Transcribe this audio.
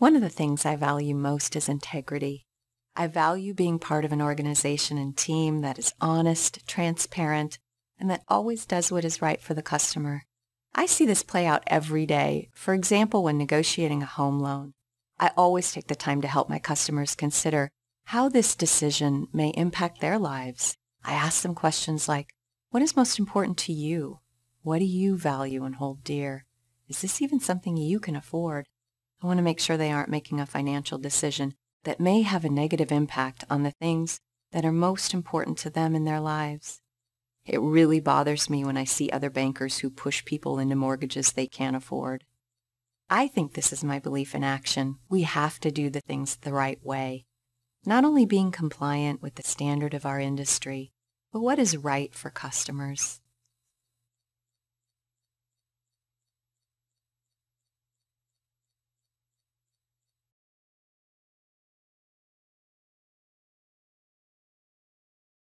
One of the things I value most is integrity. I value being part of an organization and team that is honest, transparent, and that always does what is right for the customer. I see this play out every day. For example, when negotiating a home loan, I always take the time to help my customers consider how this decision may impact their lives. I ask them questions like, what is most important to you? What do you value and hold dear? Is this even something you can afford? I want to make sure they aren't making a financial decision that may have a negative impact on the things that are most important to them in their lives. It really bothers me when I see other bankers who push people into mortgages they can't afford. I think this is my belief in action. We have to do the things the right way. Not only being compliant with the standard of our industry, but what is right for customers.